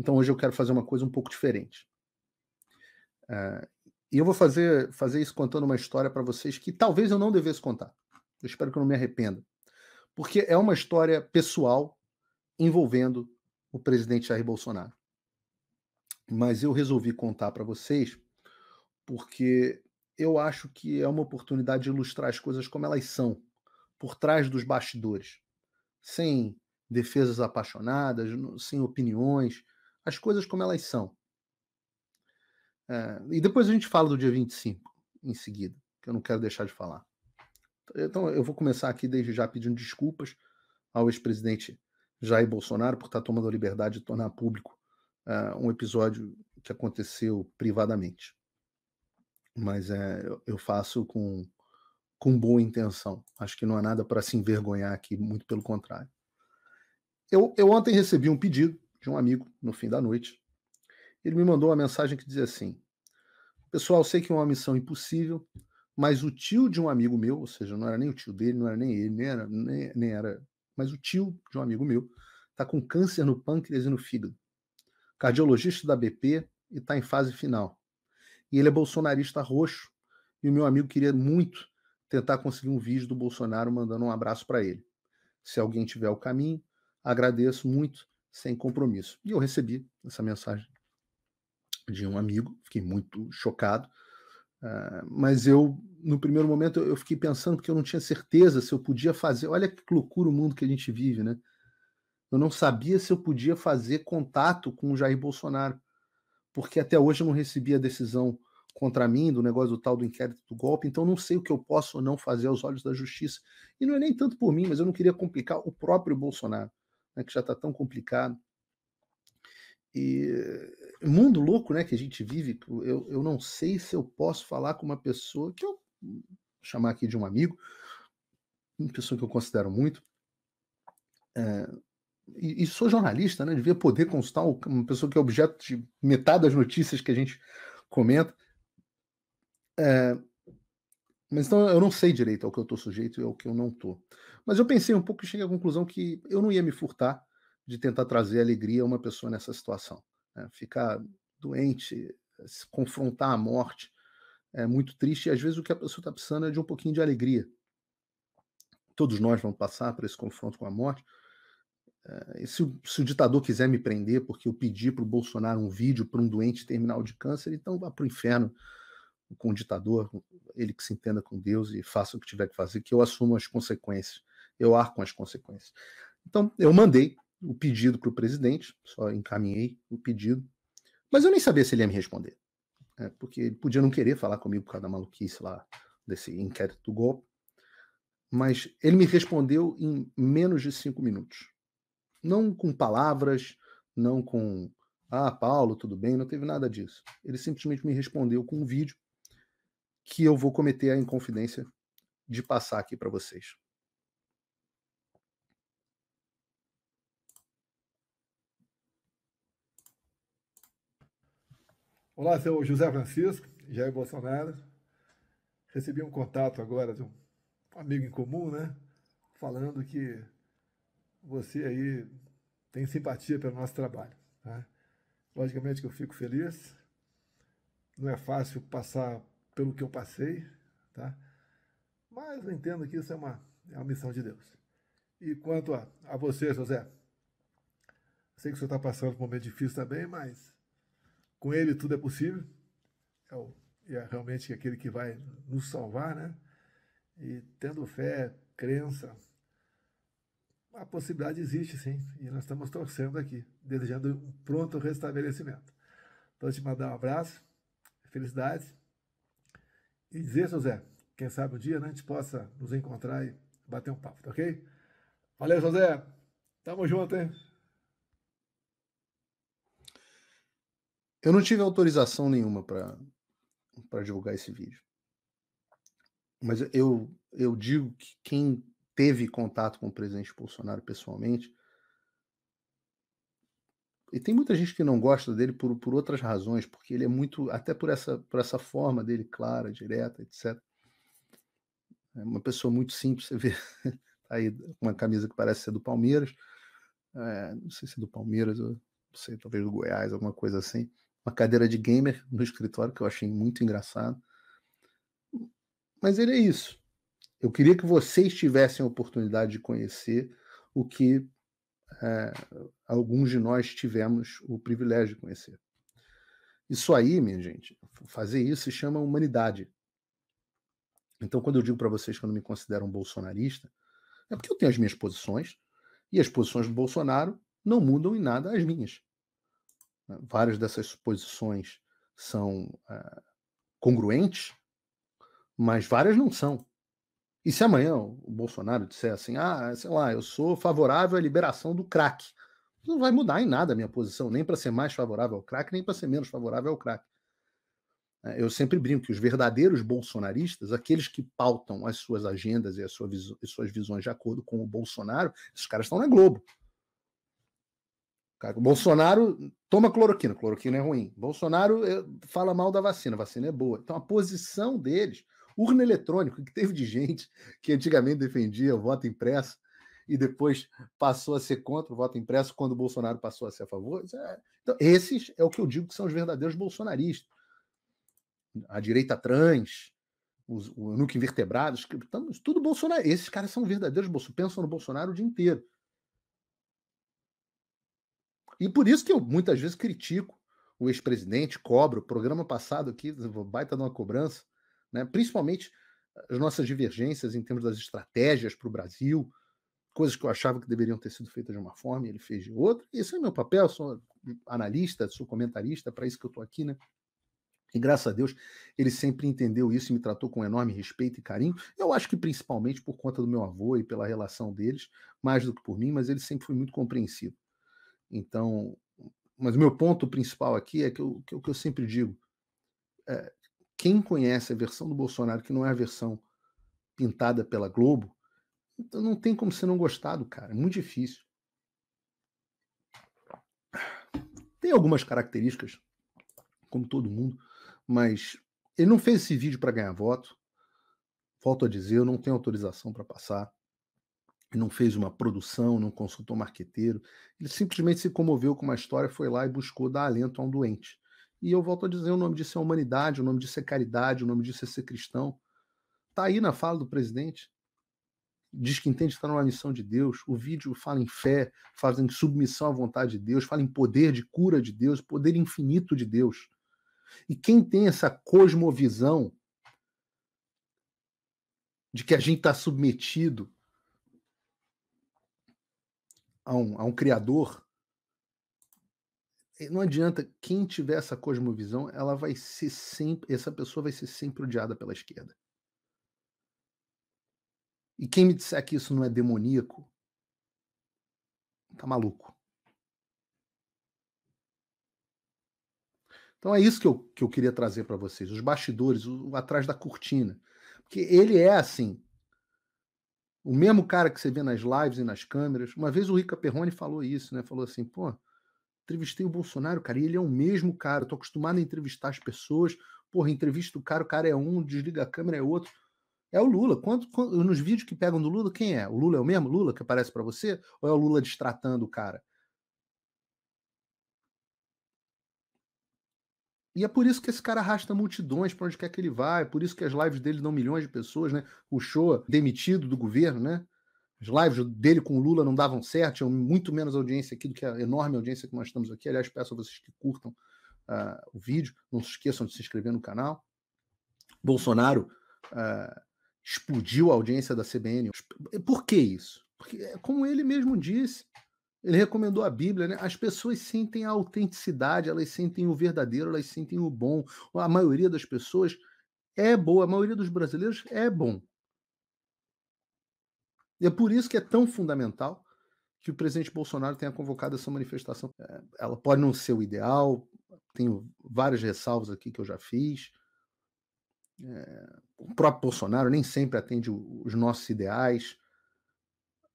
Então hoje eu quero fazer uma coisa um pouco diferente. Uh, e eu vou fazer, fazer isso contando uma história para vocês que talvez eu não devesse contar. Eu espero que eu não me arrependa. Porque é uma história pessoal envolvendo o presidente Jair Bolsonaro. Mas eu resolvi contar para vocês porque eu acho que é uma oportunidade de ilustrar as coisas como elas são, por trás dos bastidores, sem defesas apaixonadas, sem opiniões, as coisas como elas são. É, e depois a gente fala do dia 25 em seguida, que eu não quero deixar de falar. Então eu vou começar aqui desde já pedindo desculpas ao ex-presidente Jair Bolsonaro por estar tomando a liberdade de tornar público ah, um episódio que aconteceu privadamente. Mas é, eu, eu faço com, com boa intenção. Acho que não há nada para se envergonhar aqui, muito pelo contrário. Eu, eu ontem recebi um pedido de um amigo no fim da noite. Ele me mandou uma mensagem que dizia assim: Pessoal, sei que é uma missão impossível, mas o tio de um amigo meu, ou seja, não era nem o tio dele, não era nem ele, nem era, nem, nem era mas o tio de um amigo meu está com câncer no pâncreas e no fígado. Cardiologista da BP e está em fase final. E ele é bolsonarista roxo, e o meu amigo queria muito tentar conseguir um vídeo do Bolsonaro mandando um abraço para ele. Se alguém tiver o caminho, agradeço muito sem compromisso. E eu recebi essa mensagem de um amigo, fiquei muito chocado, uh, mas eu, no primeiro momento, eu fiquei pensando que eu não tinha certeza se eu podia fazer. Olha que loucura o mundo que a gente vive, né? Eu não sabia se eu podia fazer contato com o Jair Bolsonaro, porque até hoje eu não recebi a decisão contra mim do negócio do tal do inquérito do golpe, então não sei o que eu posso ou não fazer aos olhos da justiça. E não é nem tanto por mim, mas eu não queria complicar o próprio Bolsonaro né, que já está tão complicado. E mundo louco né, que a gente vive, eu, eu não sei se eu posso falar com uma pessoa que eu vou chamar aqui de um amigo, uma pessoa que eu considero muito, é, e, e, sou jornalista, né, devia poder constar uma pessoa que é objeto de metade das notícias que a gente comenta. É, mas então eu não sei direito ao que eu estou sujeito e ao que eu não estou. Mas eu pensei um pouco e cheguei à conclusão que eu não ia me furtar de tentar trazer alegria a uma pessoa nessa situação. Né? Ficar doente, se confrontar à morte é muito triste e às vezes o que a pessoa está precisando é de um pouquinho de alegria. Todos nós vamos passar por esse confronto com a morte. É, se, o, se, o ditador quiser me prender porque eu pedi para o Bolsonaro um vídeo para um doente terminal de câncer, então vá para o inferno com o ditador, ele que se entenda com Deus e faça o que tiver que fazer, que eu assumo as consequências, eu arco as consequências. Então, eu mandei o pedido para o presidente, só encaminhei o pedido, mas eu nem sabia se ele ia me responder, né, porque ele podia não querer falar comigo por causa da maluquice lá, desse inquérito do golpe, mas ele me respondeu em menos de cinco minutos. Não com palavras, não com ah, Paulo, tudo bem, não teve nada disso. Ele simplesmente me respondeu com um vídeo que eu vou cometer a inconfidência de passar aqui para vocês. Olá, seu José Francisco, Jair Bolsonaro. Recebi um contato agora de um amigo em comum, né? Falando que você aí tem simpatia pelo nosso trabalho. Né? Logicamente que eu fico feliz. Não é fácil passar pelo que eu passei, tá? Mas eu entendo que isso é uma, é uma missão de Deus. E quanto a, a você, José, sei que o senhor está passando por um momento difícil também, mas com ele tudo é possível. É, o, é realmente aquele que vai nos salvar, né? E tendo fé, crença, a possibilidade existe sim, e nós estamos torcendo aqui, desejando um pronto restabelecimento. Então, te mandar um abraço, felicidades e dizer, seu Zé, quem sabe um dia né, a gente possa nos encontrar e bater um papo, tá ok? Valeu, José. Tamo junto, hein? Eu não tive autorização nenhuma para divulgar esse vídeo. Mas eu, eu digo que quem teve contato com o presidente Bolsonaro pessoalmente e tem muita gente que não gosta dele por, por outras razões, porque ele é muito, até por essa, por essa forma dele, clara, direta, etc. É uma pessoa muito simples, você vê tá aí uma camisa que parece ser do Palmeiras, é, não sei se é do Palmeiras, não sei, talvez do Goiás, alguma coisa assim. Uma cadeira de gamer no escritório que eu achei muito engraçado. Mas ele é isso. Eu queria que vocês tivessem a oportunidade de conhecer o que é, alguns de nós tivemos o privilégio de conhecer. Isso aí, minha gente, fazer isso se chama humanidade. Então, quando eu digo para vocês que eu não me considero um bolsonarista, é porque eu tenho as minhas posições e as posições do Bolsonaro não mudam em nada as minhas. Né, várias dessas posições são eh, congruentes, mas várias não são. E se amanhã o Bolsonaro disser assim, ah, sei lá, eu sou favorável à liberação do crack, não vai mudar em nada a minha posição, nem para ser mais favorável ao crack, nem para ser menos favorável ao crack. É, eu sempre brinco que os verdadeiros bolsonaristas, aqueles que pautam as suas agendas e as suas visões de acordo com o Bolsonaro, esses caras estão na Globo. O Bolsonaro toma cloroquina, cloroquina é ruim. Bolsonaro eh, fala mal da vacina, vacina é boa. Então a posição deles urna eletrônica, que teve de gente que antigamente defendia o voto impresso e depois passou a ser contra o voto impresso quando o Bolsonaro passou a ser a favor. É, então, esses é o que eu digo que são os verdadeiros bolsonaristas. A direita trans, os, o invertebrados, estamos, tudo Bolsonaro. Esses caras são verdadeiros bolsonaristas, pensam no Bolsonaro o dia inteiro. E por isso que eu muitas vezes critico o ex-presidente, cobro, programa passado aqui, baita de uma cobrança, né? principalmente as nossas divergências em termos das estratégias para o Brasil, coisas que eu achava que deveriam ter sido feitas de uma forma e ele fez de outra. Esse é meu papel, sou analista, sou comentarista, para isso que eu estou aqui, né? E graças a Deus ele sempre entendeu isso e me tratou com enorme respeito e carinho. Eu acho que principalmente por conta do meu avô e pela relação deles, mais do que por mim, mas ele sempre foi muito compreensivo. Então, mas o meu ponto principal aqui é que eu, que eu, que eu sempre digo: é, quem conhece a versão do Bolsonaro, que não é a versão pintada pela Globo, então não tem como você não gostar do cara. É muito difícil. Tem algumas características, como todo mundo, mas ele não fez esse vídeo para ganhar voto. Volto a dizer, eu não tenho autorização para passar. Ele não fez uma produção, não consultou um marqueteiro. Ele simplesmente se comoveu com uma história, foi lá e buscou dar alento a um doente. E eu volto a dizer: o nome disso é humanidade, o nome disso é caridade, o nome disso é ser cristão. Está aí na fala do presidente. Diz que entende estar tá numa missão de Deus. O vídeo fala em fé, fala em submissão à vontade de Deus, fala em poder de cura de Deus, poder infinito de Deus. E quem tem essa cosmovisão de que a gente está submetido a um, a um criador, não adianta quem tiver essa cosmovisão, ela vai ser sempre, essa pessoa vai ser sempre odiada pela esquerda. E quem me disser que isso não é demoníaco, tá maluco. Então é isso que eu, que eu queria trazer para vocês, os bastidores, o, o atrás da cortina. Porque ele é assim, o mesmo cara que você vê nas lives e nas câmeras. Uma vez o Rica Perrone falou isso, né? Falou assim, pô, Entrevistei o Bolsonaro, cara, e ele é o mesmo cara. Eu tô acostumado a entrevistar as pessoas. Porra, entrevista o cara, o cara é um, desliga a câmera, é outro. É o Lula. Quanto, nos vídeos que pegam do Lula, quem é? O Lula é o mesmo Lula que aparece para você? Ou é o Lula destratando o cara? E é por isso que esse cara arrasta multidões para onde quer que ele vá, é por isso que as lives dele dão milhões de pessoas, né? O show demitido do governo, né? As lives dele com Lula não davam certo, tinham muito menos audiência aqui do que a enorme audiência que nós estamos aqui. Aliás, peço a vocês que curtam uh, o vídeo, não se esqueçam de se inscrever no canal. Bolsonaro uh, explodiu a audiência da CBN. Por que isso? Porque, é, como ele mesmo disse, ele recomendou a Bíblia, né? As pessoas sentem a autenticidade, elas sentem o verdadeiro, elas sentem o bom. A maioria das pessoas é boa, a maioria dos brasileiros é bom. E é por isso que é tão fundamental que o presidente Bolsonaro tenha convocado essa manifestação. É, ela pode não ser o ideal, tenho várias ressalvas aqui que eu já fiz. É, o próprio Bolsonaro nem sempre atende os nossos ideais,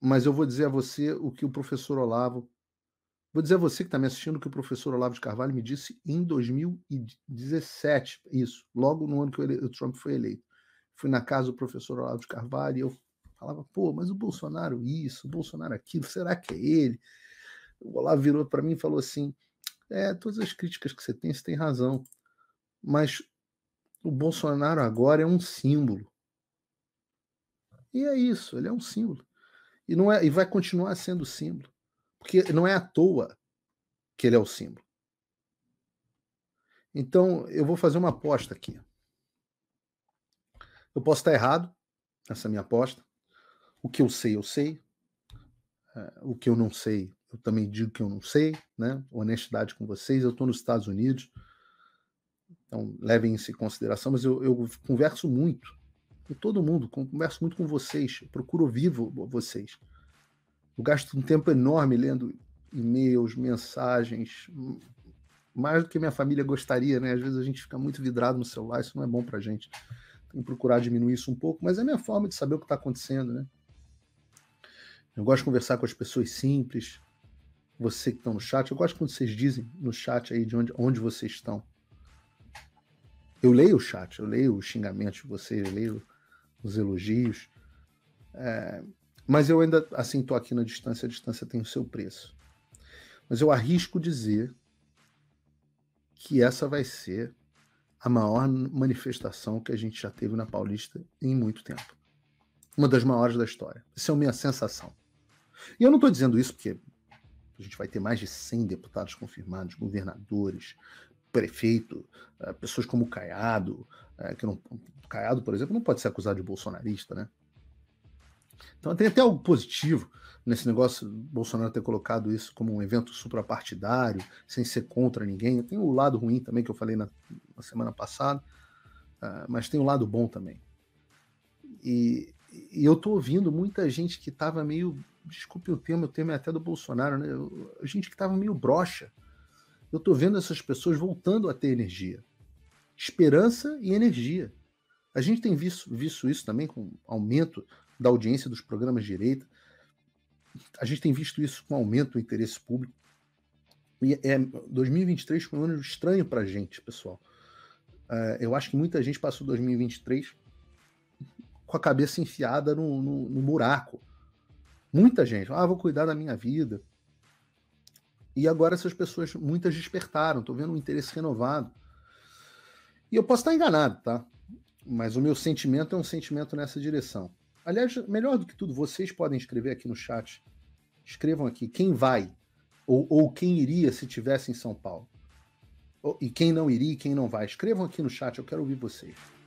mas eu vou dizer a você o que o professor Olavo. Vou dizer a você que está me assistindo o que o professor Olavo de Carvalho me disse em 2017, isso, logo no ano que o Trump foi eleito. Fui na casa do professor Olavo de Carvalho e eu Falava, pô, mas o Bolsonaro isso, o Bolsonaro aquilo, será que é ele? O Olavo virou para mim e falou assim: é, todas as críticas que você tem, você tem razão. Mas o Bolsonaro agora é um símbolo. E é isso, ele é um símbolo. E, não é, e vai continuar sendo símbolo. Porque não é à toa que ele é o símbolo. Então, eu vou fazer uma aposta aqui. Eu posso estar errado nessa minha aposta, o que eu sei, eu sei. É, o que eu não sei, eu também digo que eu não sei, né? Honestidade com vocês. Eu estou nos Estados Unidos, então levem isso em consideração. Mas eu, eu converso muito com todo mundo, converso muito com vocês, procuro vivo vocês. Eu gasto um tempo enorme lendo e-mails, mensagens, mais do que minha família gostaria, né? Às vezes a gente fica muito vidrado no celular, isso não é bom para gente. Tem que procurar diminuir isso um pouco, mas é a minha forma de saber o que está acontecendo, né? Eu gosto de conversar com as pessoas simples. Você que estão tá no chat, eu gosto quando vocês dizem no chat aí de onde, onde vocês estão. Eu leio o chat, eu leio os xingamentos de vocês, eu leio os elogios. É, mas eu ainda, assim, estou aqui na distância, a distância tem o seu preço. Mas eu arrisco dizer que essa vai ser a maior manifestação que a gente já teve na Paulista em muito tempo. Uma das maiores da história. Essa é a minha sensação. E eu não estou dizendo isso porque a gente vai ter mais de 100 deputados confirmados, governadores, prefeito, eh, pessoas como Caiado, eh, que não, Caiado, por exemplo, não pode ser acusado de bolsonarista, né? Então tem até algo positivo nesse negócio Bolsonaro ter colocado isso como um evento suprapartidário, sem ser contra ninguém. Tem o lado ruim também que eu falei na, na semana passada, eh, mas tem o lado bom também. E, e eu tô ouvindo muita gente que estava meio desculpe o tema, o tema é até do Bolsonaro, né? Eu, a gente que estava meio broxa. Eu estou vendo essas pessoas voltando a ter energia, esperança e energia. A gente tem visto, visto isso também com aumento da audiência dos programas de direita. A gente tem visto isso com aumento do interesse público. E é, 2023 foi um ano estranho para a gente, pessoal. Uh, eu acho que muita gente passou 2023 com a cabeça enfiada no, no, no buraco Muita gente, ah, vou cuidar da minha vida. E agora essas pessoas, muitas despertaram, estou vendo um interesse renovado. E eu posso estar enganado, tá? Mas o meu sentimento é um sentimento nessa direção. Aliás, melhor do que tudo, vocês podem escrever aqui no chat. Escrevam aqui quem vai ou, ou quem iria se tivesse em São Paulo. E quem não iria e quem não vai. Escrevam aqui no chat, eu quero ouvir vocês.